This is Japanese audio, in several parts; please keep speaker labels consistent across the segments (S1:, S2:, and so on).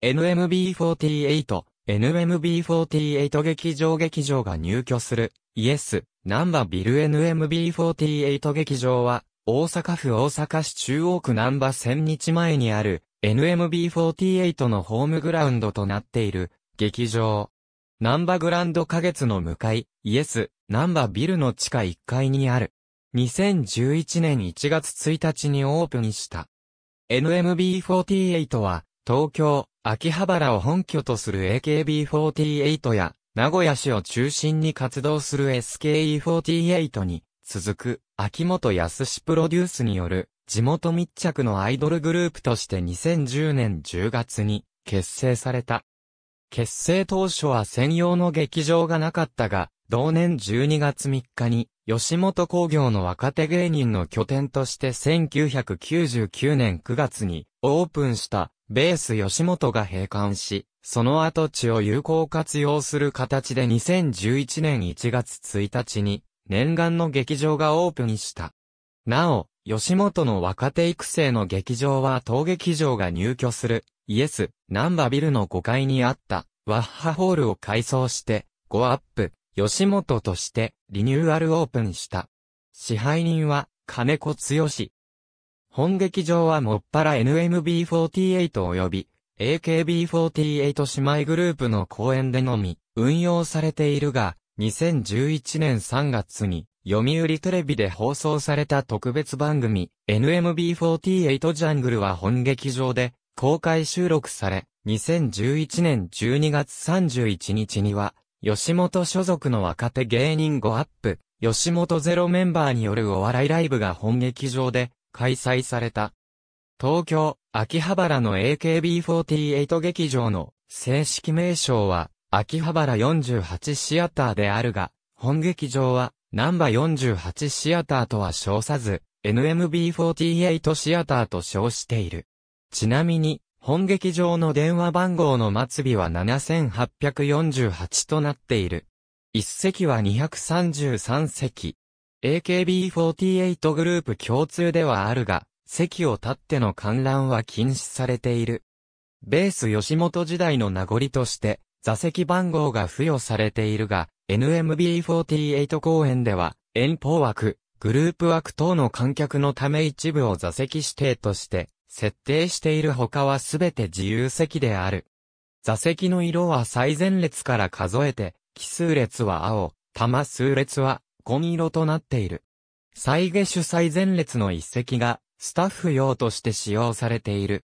S1: NMB48、NMB48 劇場劇場が入居する、イエス、ナンバビル NMB48 劇場は、大阪府大阪市中央区ナンバ千日前にある、NMB48 のホームグラウンドとなっている、劇場。ナンバグランド花月の向かい、イエス、ナンバビルの地下1階にある。2011年1月1日にオープンした。NMB48 は、東京、秋葉原を本拠とする AKB48 や、名古屋市を中心に活動する SKE48 に、続く、秋元康プロデュースによる、地元密着のアイドルグループとして2010年10月に、結成された。結成当初は専用の劇場がなかったが、同年12月3日に、吉本工業の若手芸人の拠点として1999年9月にオープンしたベース吉本が閉館し、その跡地を有効活用する形で2011年1月1日に念願の劇場がオープンした。なお、吉本の若手育成の劇場は当劇場が入居するイエス、ナンバビルの5階にあったワッハホールを改装して、5アップ、吉本としてリニューアルオープンした。支配人は金子剛。本劇場はもっぱら NMB48 及び AKB48 姉妹グループの公演でのみ運用されているが、2011年3月に読売テレビで放送された特別番組 NMB48 ジャングルは本劇場で公開収録され、2011年12月31日には吉本所属の若手芸人5アップ、吉本ゼロメンバーによるお笑いライブが本劇場で開催された。東京、秋葉原の AKB48 劇場の正式名称は、秋葉原48シアターであるが、本劇場は、ナンバ48シアターとは称さず、NMB48 シアターと称している。ちなみに、本劇場の電話番号の末尾は7848となっている。一席は233席。AKB48 グループ共通ではあるが、席を立っての観覧は禁止されている。ベース吉本時代の名残として、座席番号が付与されているが、NMB48 公演では、遠方枠、グループ枠等の観客のため一部を座席指定として、設定している他はすべて自由席である。座席の色は最前列から数えて、奇数列は青、玉数列は紺色となっている。再下手最前列の一席がスタッフ用として使用されている。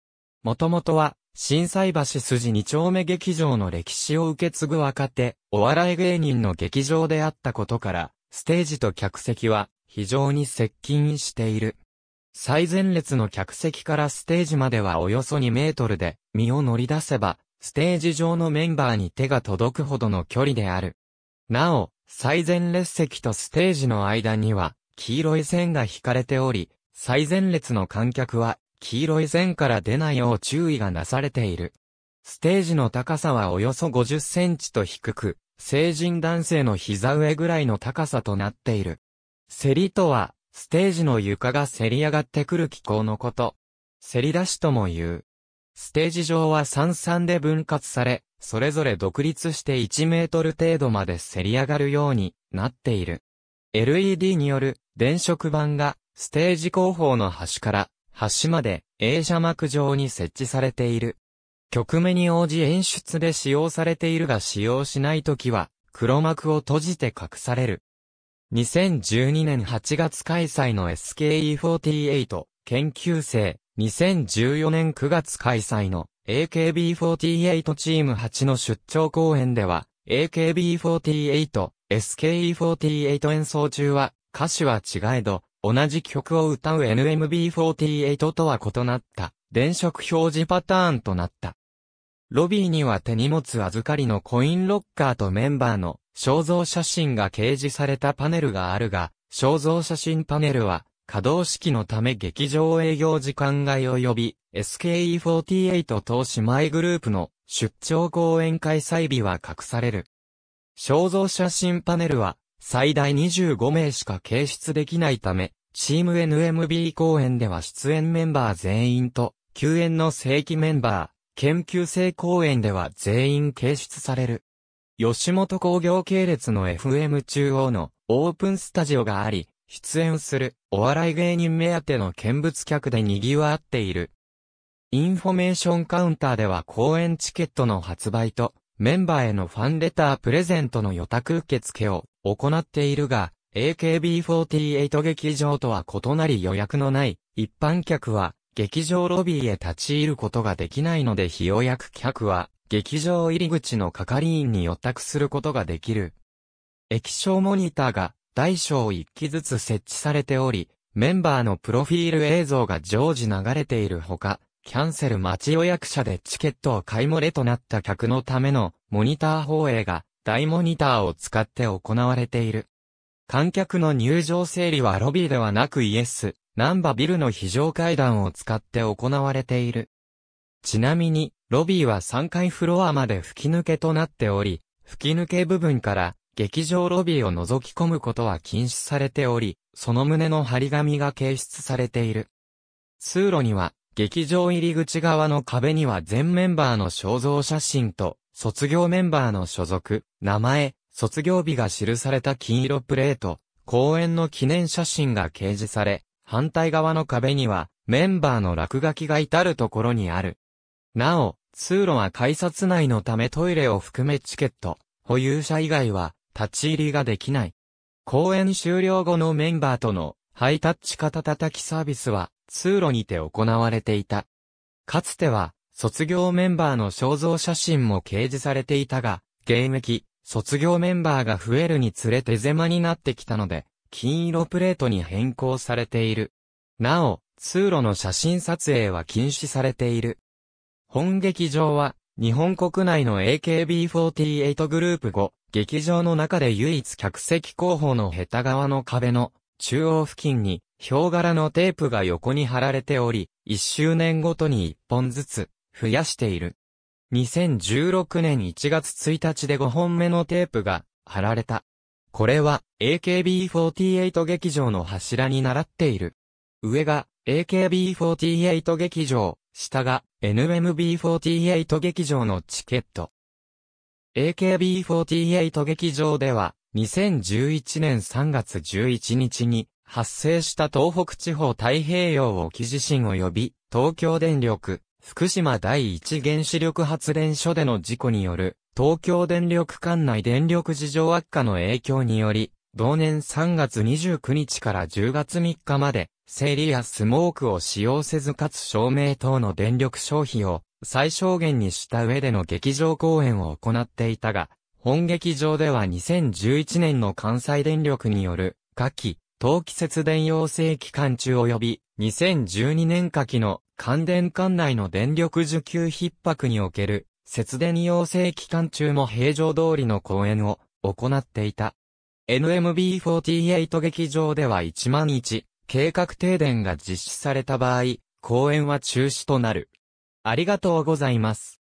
S1: もともとは、震災橋筋二丁目劇場の歴史を受け継ぐ若手、お笑い芸人の劇場であったことから、ステージと客席は非常に接近している。最前列の客席からステージまではおよそ2メートルで、身を乗り出せば、ステージ上のメンバーに手が届くほどの距離である。なお、最前列席とステージの間には、黄色い線が引かれており、最前列の観客は、黄色い線から出ないよう注意がなされている。ステージの高さはおよそ50センチと低く、成人男性の膝上ぐらいの高さとなっている。セリとは、ステージの床がせり上がってくる気候のこと。せり出しとも言う。ステージ上は三々で分割され、それぞれ独立して1メートル程度までせり上がるようになっている。LED による電飾板がステージ後方の端から端まで映写幕上に設置されている。曲目に応じ演出で使用されているが使用しないときは黒幕を閉じて隠される。2012年8月開催の SKE48 研究生、2014年9月開催の AKB48 チーム8の出張公演では、AKB48、SKE48 演奏中は、歌詞は違えど、同じ曲を歌う NMB48 とは異なった、電飾表示パターンとなった。ロビーには手荷物預かりのコインロッカーとメンバーの肖像写真が掲示されたパネルがあるが、肖像写真パネルは、稼働式のため劇場営業時間外及び、SKE48 投資前グループの出張講演会催日は隠される。肖像写真パネルは、最大25名しか掲出できないため、チーム NMB 公演では出演メンバー全員と、救援の正規メンバー、研究生公演では全員掲出される。吉本工業系列の FM 中央のオープンスタジオがあり、出演するお笑い芸人目当ての見物客で賑わっている。インフォメーションカウンターでは公演チケットの発売と、メンバーへのファンレタープレゼントの予託受付を行っているが、AKB48 劇場とは異なり予約のない一般客は劇場ロビーへ立ち入ることができないので非予約客は劇場入り口の係員に予託することができる。液晶モニターが大小1機ずつ設置されており、メンバーのプロフィール映像が常時流れているほか、キャンセル待ち予約者でチケットを買い漏れとなった客のためのモニター放映が大モニターを使って行われている。観客の入場整理はロビーではなくイエス、ナンバビルの非常階段を使って行われている。ちなみに、ロビーは3階フロアまで吹き抜けとなっており、吹き抜け部分から劇場ロビーを覗き込むことは禁止されており、その旨の張り紙が掲出されている。通路には、劇場入り口側の壁には全メンバーの肖像写真と、卒業メンバーの所属、名前、卒業日が記された金色プレート、公演の記念写真が掲示され、反対側の壁には、メンバーの落書きが至るところにある。なお、通路は改札内のためトイレを含めチケット、保有者以外は立ち入りができない。公演終了後のメンバーとのハイタッチ肩叩きサービスは通路にて行われていた。かつては卒業メンバーの肖像写真も掲示されていたが、現役、卒業メンバーが増えるにつれて狭になってきたので、金色プレートに変更されている。なお、通路の写真撮影は禁止されている。本劇場は、日本国内の AKB48 グループ5、劇場の中で唯一客席後方のヘタ側の壁の中央付近に、ヒョウ柄のテープが横に貼られており、1周年ごとに1本ずつ増やしている。2016年1月1日で5本目のテープが貼られた。これは AKB48 劇場の柱に習っている。上が AKB48 劇場、下が、NMB48 劇場のチケット。AKB48 劇場では、2011年3月11日に、発生した東北地方太平洋沖地震及び、東京電力、福島第一原子力発電所での事故による、東京電力管内電力事情悪化の影響により、同年3月29日から10月3日まで、整理やスモークを使用せずかつ照明等の電力消費を最小限にした上での劇場公演を行っていたが、本劇場では2011年の関西電力による夏季、冬季節電要請期間中及び2012年夏季の関電管内の電力需給逼迫における節電要請期間中も平常通りの公演を行っていた。NMB48 劇場では1万1計画停電が実施された場合、公演は中止となる。ありがとうございます。